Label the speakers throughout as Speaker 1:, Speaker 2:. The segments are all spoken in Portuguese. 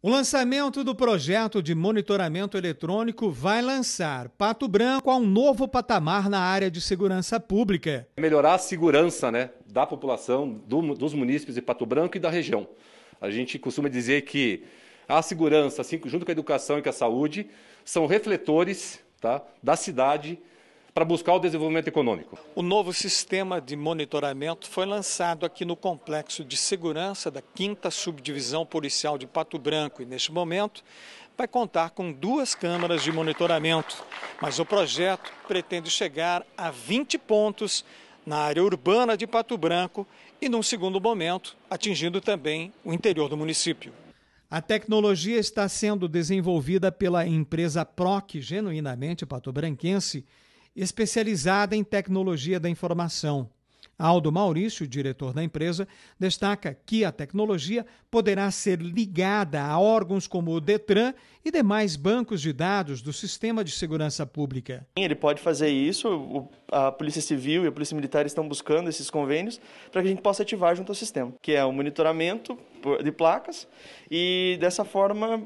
Speaker 1: O lançamento do projeto de monitoramento eletrônico vai lançar Pato Branco a um novo patamar na área de segurança pública.
Speaker 2: É melhorar a segurança né, da população, do, dos munícipes de Pato Branco e da região. A gente costuma dizer que a segurança, assim, junto com a educação e com a saúde, são refletores tá, da cidade para buscar o desenvolvimento econômico. O novo sistema de monitoramento
Speaker 1: foi lançado aqui no Complexo de Segurança da 5 Subdivisão Policial de Pato Branco e, neste momento, vai contar com duas câmaras de monitoramento. Mas o projeto pretende chegar a 20 pontos na área urbana de Pato Branco e, num segundo momento, atingindo também o interior do município. A tecnologia está sendo desenvolvida pela empresa PROC, genuinamente patobranquense, especializada em tecnologia da informação. Aldo Maurício, diretor da empresa, destaca que a tecnologia poderá ser ligada a órgãos como o Detran e demais bancos de dados do sistema de segurança pública.
Speaker 3: Ele pode fazer isso, a Polícia Civil e a Polícia Militar estão buscando esses convênios para que a gente possa ativar junto ao sistema, que é o monitoramento de placas e dessa forma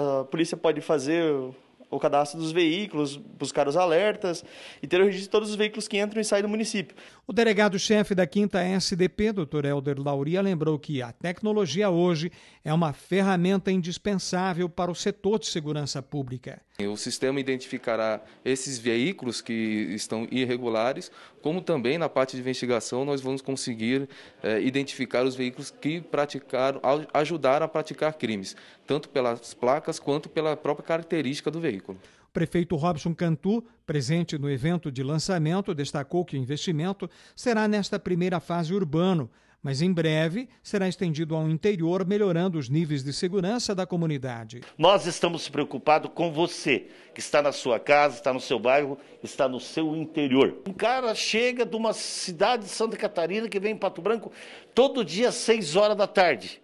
Speaker 3: a polícia pode fazer o cadastro dos veículos, buscar os alertas e ter o registro de todos os veículos que entram e saem do município. O delegado-chefe da
Speaker 1: 5 SDP, Dr. Helder Lauria, lembrou que a tecnologia hoje é uma ferramenta indispensável para o setor de segurança pública.
Speaker 4: O sistema identificará esses veículos que estão irregulares, como também na parte de investigação nós vamos conseguir eh, identificar os veículos que praticaram, ajudaram a praticar crimes, tanto pelas placas quanto pela própria característica do veículo veículo.
Speaker 1: O prefeito Robson Cantu, presente no evento de lançamento, destacou que o investimento será nesta primeira fase urbano, mas em breve será estendido ao interior, melhorando os níveis de segurança da comunidade.
Speaker 5: Nós estamos preocupados com você, que está na sua casa, está no seu bairro, está no seu interior. Um cara chega de uma cidade de Santa Catarina que vem em Pato Branco todo dia às 6 horas da tarde.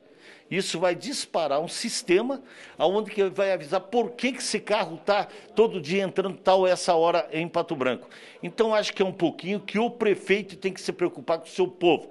Speaker 5: Isso vai disparar um sistema aonde que vai avisar por que, que esse carro está todo dia entrando tal essa hora em Pato Branco. Então acho que é um pouquinho que o prefeito tem que se preocupar com o seu povo.